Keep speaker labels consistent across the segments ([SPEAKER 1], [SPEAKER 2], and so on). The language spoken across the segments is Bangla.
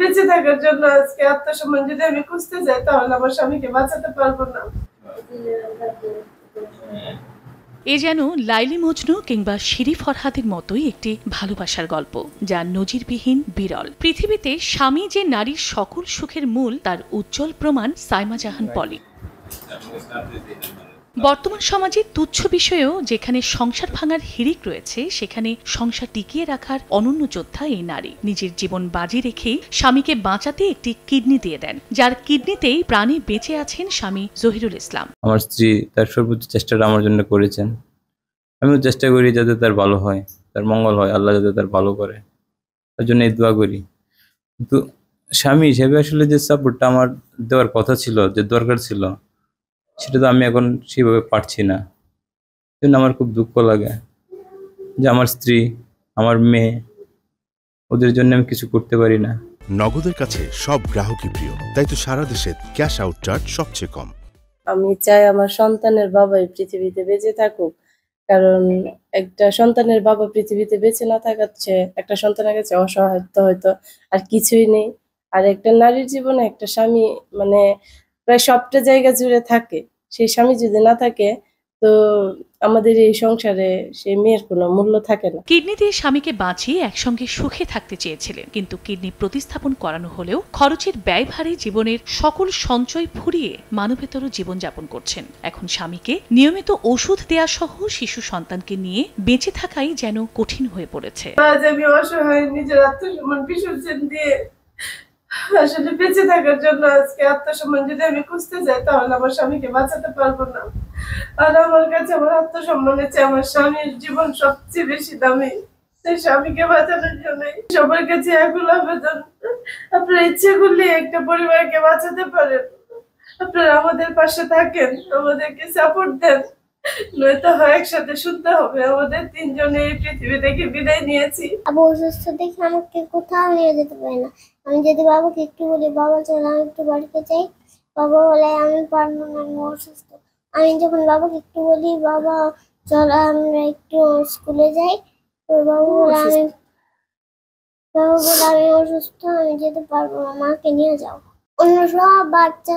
[SPEAKER 1] বেঁচে থাকার জন্য আজকে আত্মসম্মান যদি আমি খুঁজতে যাই তাহলে আমার স্বামীকে বাঁচাতে পারবো না
[SPEAKER 2] এ যেন লাইলি মজনু কিংবা শিরি ফরহাদের মতোই একটি ভালোবাসার গল্প যা নজিরবিহীন বিরল পৃথিবীতে স্বামী যে নারীর সকল সুখের মূল তার উজ্জ্বল প্রমাণ সাইমা জাহান পলি বর্তমান সমাজে তুচ্ছ বিষয়েও যেখানে সংসার ভাঙার হিরিক রয়েছে সেখানে সংসার টিকিয়ে রাখার অনন্য যোদ্ধা এই নারী নিজের জীবন বাজি রেখে স্বামীকে বাঁচাতে একটি কিডনি দিয়ে দেন যার কিডনিতেই প্রাণে বেঁচে আছেন স্বামী জহিরুল ইসলাম
[SPEAKER 3] আমার স্ত্রী তার সর্বোচ্চ চেষ্টাটা আমার জন্য করেছেন আমিও চেষ্টা করি যাতে তার ভালো হয় তার মঙ্গল হয় আল্লাহ যাতে তার ভালো করে তার জন্য এই দোয়া করি কিন্তু স্বামী হিসেবে আসলে যে সাপোর্টটা আমার দেওয়ার কথা ছিল যে দরকার ছিল সেটা তো আমি এখন সেভাবে পারছি না জন্য আমার খুব দুঃখ লাগে যে আমার স্ত্রী আমার মেয়ে ওদের জন্য আমি কিছু করতে পারি না নগদের কাছে সব গ্রাহকই প্রিয় তাই তো সারা দেশে ক্যাশ আউট চার্জ সবচেয়ে কম
[SPEAKER 1] আমি চাই আমার সন্তানের বাবা পৃথিবীতে বেঁচে থাকুক কারণ একটা সন্তানের বাবা পৃথিবীতে বেঁচে না থাকাচ্ছে একটা সন্তানের কাছে অসহায়ত্ব হয়তো আর কিছুই নেই আর একটা নারীর জীবনে একটা স্বামী মানে প্রায় সবটা জায়গা জুড়ে থাকে সেই স্বামী যদি না থাকে তো আমাদের এই সংসারে সেই মেয়ের কোনো মূল্য থাকে না
[SPEAKER 2] কিডনি দিয়ে স্বামীকে বাঁচিয়ে একসঙ্গে সুখে থাকতে চেয়েছিলেন কিন্তু কিডনি প্রতিস্থাপন করানো হলেও খরচের ব্যয়ভারে জীবনের সকল সঞ্চয় ফুরিয়ে মানবেতর জীবনযাপন করছেন এখন স্বামীকে নিয়মিত ওষুধ দেয়া সহ শিশু সন্তানকে নিয়ে বেঁচে থাকাই যেন কঠিন হয়ে পড়েছে আজ
[SPEAKER 1] আমি অসহায় নিজের আত্মসম্মান বিসর্জন দিয়ে আসলে বেঁচে থাকার জন্য আজকে আত্মসম্মান যদি আমি খুঁজতে যাই তাহলে আমার স্বামীকে বাঁচাতে পারবো না আর আমার কাছে আমার আত্মসম্মান আছে আমার স্বামীর জীবন সবচেয়ে বেশি দামি সেই স্বামীকে বাঁচানোর সবার কাছে এখন আবেদন ইচ্ছে করলে একটা পরিবারকে বাঁচাতে পারেন আমাদের পাশে থাকেন আমাদেরকে সাপোর্ট দেন নয়তো হয় একসাথে শুনতে হবে আমাদের তিনজনে এই পৃথিবী থেকে বিদায় নিয়েছি আবু অসুস্থ দেখে আমাকে কোথাও নিয়ে যেতে পারে না আমি যদি বাবাকে একটু বলি বাবা চলো আমি একটু বাড়িতে চাই বাবা বলে আমি পারবো না আমি অসুস্থ আমি যখন বাবাকে একটু বলি বাবা চলো আমরা একটু স্কুলে যাই বাবা বলে আমি বাবা বলে আমি অসুস্থ আমি যেতে পারবো না মাকে নিয়ে যাও অন্য সব বাচ্চা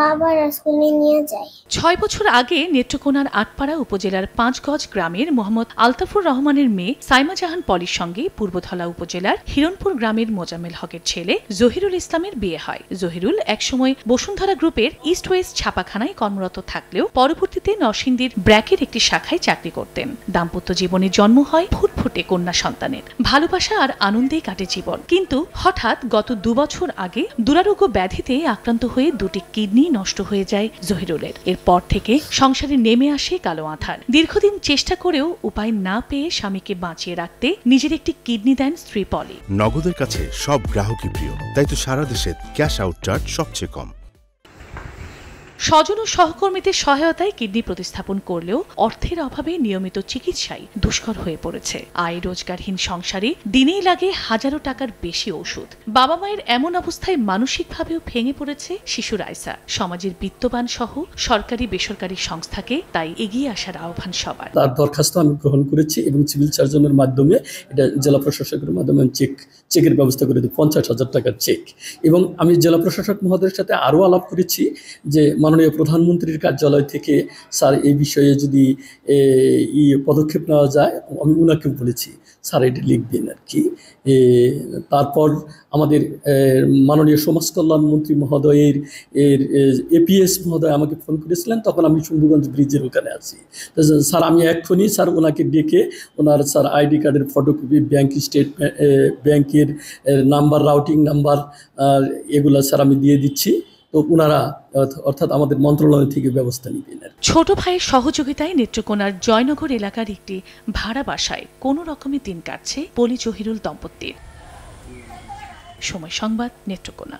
[SPEAKER 1] বাবার স্কুলে নিয়ে যায় ছয়
[SPEAKER 2] বছর আগে নেত্রকোনার আটপাড়া উপজেলার পাঁচগজ গ্রামের মোহাম্মদ আলতাফুর রহমানের মেয়ে সাইমা জাহান পলির সঙ্গে পূর্বধলা উপজেলার হিরণপুর গ্রামের মোজামেল হকের ছেলে জহিরুল ইসলামের বিয়ে হয় জহিরুল একসময় বসুন্ধরা গ্রুপের ইস্ট ওয়েস্ট ছাপাখানায় কর্মরত থাকলেও পরবর্তীতে নরসিংদীর ব্র্যাকের একটি শাখায় চাকরি করতেন দাম্পত্য জীবনে জন্ম হয় ফুট ঘটে কন্যা সন্তানের ভালোবাসা আর আনন্দেই কাটে জীবন কিন্তু হঠাৎ গত দুবছর আগে দুরারোগ্য ব্যাধিতে আক্রান্ত হয়ে দুটি কিডনি নষ্ট হয়ে যায় জহিরুলের এরপর থেকে সংসারে নেমে আসে কালো আঁধার দীর্ঘদিন চেষ্টা করেও উপায় না পেয়ে স্বামীকে বাঁচিয়ে রাখতে নিজের একটি কিডনি দেন স্ত্রী পলি নগদের কাছে সব গ্রাহকই প্রিয় তাই তো সারা দেশে ক্যাশ আউট চার্জ সবচেয়ে কম স্বজন ও সহকর্মীদের সহায়তায় কিডনি প্রতিস্থাপন করলেও অর্থের অভাবে নিয়মিত চিকিৎসাই দুষ্কর হয়ে পড়েছে আয় রোজগারহীন সংসারে দিনেই লাগে হাজারো টাকার বেশি ওষুধ বাবা মায়ের এমন অবস্থায় মানসিকভাবেও ভেঙে পড়েছে শিশু রাইসা সমাজের বিত্তবান সহ সরকারি বেসরকারি সংস্থাকে তাই এগিয়ে আসার আহ্বান সবার তার
[SPEAKER 3] দরখাস্ত আমি গ্রহণ করেছি এবং সিভিল সার্জনের মাধ্যমে এটা জেলা প্রশাসকের মাধ্যমে চেক চেকের ব্যবস্থা করে দিই পঞ্চাশ হাজার টাকার চেক এবং আমি জেলা প্রশাসক মহোদয়ের সাথে আরও আলাপ করেছি যে মাননীয় প্রধানমন্ত্রীর কার্যালয় থেকে স্যার এই বিষয়ে যদি ই পদক্ষেপ নেওয়া যায় আমি ওনাকে বলেছি স্যার এটি লিখবেন আর কি তারপর আমাদের মাননীয় সমাজ কল্যাণ মন্ত্রী মহোদয়ের এর এপিএস মহোদয় আমাকে ফোন করেছিলেন তখন আমি সুন্দরগঞ্জ ব্রিজের ওখানে আছি স্যার আমি এক্ষুনি স্যার ওনাকে ডেকে ওনার স্যার আইডি কার্ডের ফটোকপি ব্যাঙ্ক স্টেট ব্যাংকের নাম্বার রাউটিং নাম্বার এগুলো স্যার আমি দিয়ে দিচ্ছি তো ওনারা অর্থাৎ আমাদের মন্ত্রণালয় থেকে ব্যবস্থা নিতেন
[SPEAKER 2] ছোট ভাইয়ের সহযোগিতায় নেত্রকোনার জয়নগর এলাকার একটি ভাড়া বাসায় কোনো রকমে দিন কাটছে পলি জহিরুল দম্পতির সময় সংবাদ নেত্রকোনা